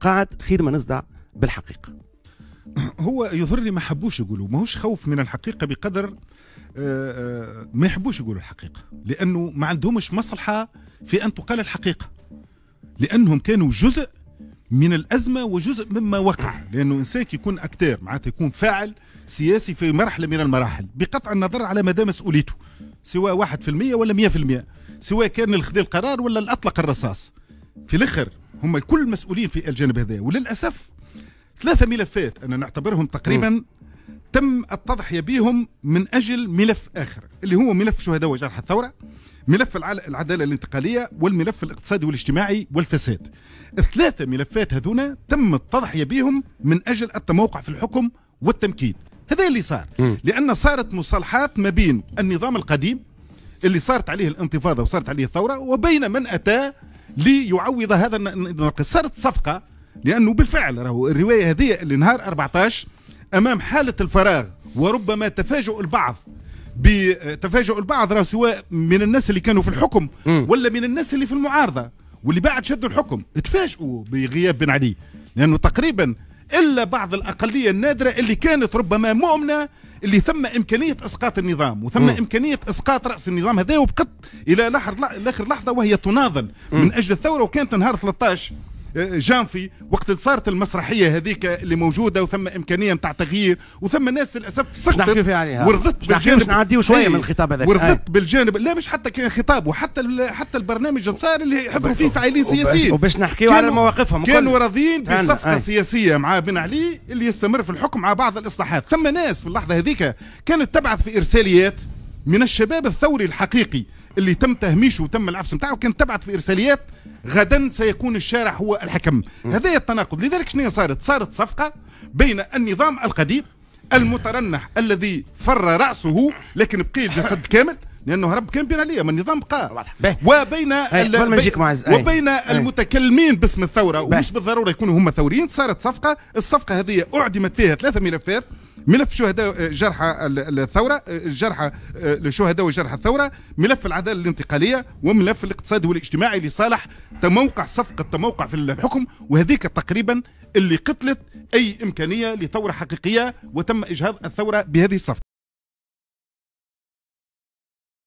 قاعد خير ما نصدع بالحقيقه هو يظهرني ما حبوش يقولوا ماهوش خوف من الحقيقه بقدر آه، آه، ما يحبوش يقولوا الحقيقه لانه ما عندهمش مصلحه في ان تقال الحقيقه لانهم كانوا جزء من الازمه وجزء مما وقع لانه انسان يكون اكتر معناته يكون فاعل سياسي في مرحله من المراحل بقطع النظر على مدى مسؤوليته سواء 1% ولا 100% سواء كان اللي القرار ولا اللي اطلق الرصاص في الاخر هم الكل مسؤولين في الجانب هذا وللاسف ثلاثه ملفات انا نعتبرهم تقريبا م. تم التضحيه بهم من اجل ملف اخر اللي هو ملف شهداء وجرحى الثوره ملف العداله الانتقاليه والملف الاقتصادي والاجتماعي والفساد الثلاثه ملفات هذونا تم التضحيه بهم من اجل التموقع في الحكم والتمكين هذا اللي صار م. لان صارت مصالحات ما بين النظام القديم اللي صارت عليه الانتفاضه وصارت عليه الثوره وبين من اتى ليعوض هذا النقص صارت صفقه لانه بالفعل راهو الروايه هذه اللي نهار 14 امام حاله الفراغ وربما تفاجؤ البعض بتفاجؤ البعض راه سواء من الناس اللي كانوا في الحكم ولا من الناس اللي في المعارضه واللي بعد شدوا الحكم تفاجؤوا بغياب بن علي لانه تقريبا الا بعض الاقليه النادره اللي كانت ربما مؤمنه اللي ثم امكانيه اسقاط النظام وثم م. امكانيه اسقاط راس النظام هذا وبقت الى لاخر لحظه وهي تناضل م. من اجل الثوره وكانت نهار 13 جانفي وقت اللي صارت المسرحيه هذيك اللي موجوده وثم امكانيه نتاع تغيير وثم ناس للاسف سقطت ورضت بالجانب نعديو شويه إيه، من الخطاب هذاك ورضت آه. بالجانب لا مش حتى كان خطاب وحتى حتى البرنامج صار اللي يحضروا فيه فاعلين سياسيين وباش نحكيو على مواقفهم كانوا راضيين بصفقه آه. سياسيه مع بن علي اللي يستمر في الحكم مع بعض الاصلاحات ثم ناس في اللحظه هذيك كانت تبعث في ارساليات من الشباب الثوري الحقيقي اللي تم تهميشه وتم العفس نتاعه كانت تبعث في ارساليات غدا سيكون الشارع هو الحكم هذا التناقض لذلك شنو صارت صارت صفقه بين النظام القديم المترنح الذي فر راسه لكن بقي الجسد كامل لانه هرب كان بين عليا من النظام بقى وبين وبين المتكلمين باسم الثوره ومش بالضروره يكونوا هم ثوريين صارت صفقه الصفقه هذه اعدمت فيها ثلاثه ملفات ملف شهداء آه، جرحى آه، الثوره آه، جرحى الشهداء وجرحى الثوره ملف العداله الانتقاليه وملف الاقتصاد والاجتماعي لصالح تموقع صفقه تموقع في الحكم وهذيك تقريبا اللي قتلت اي امكانيه لثوره حقيقيه وتم اجهاض الثوره بهذه الصفقه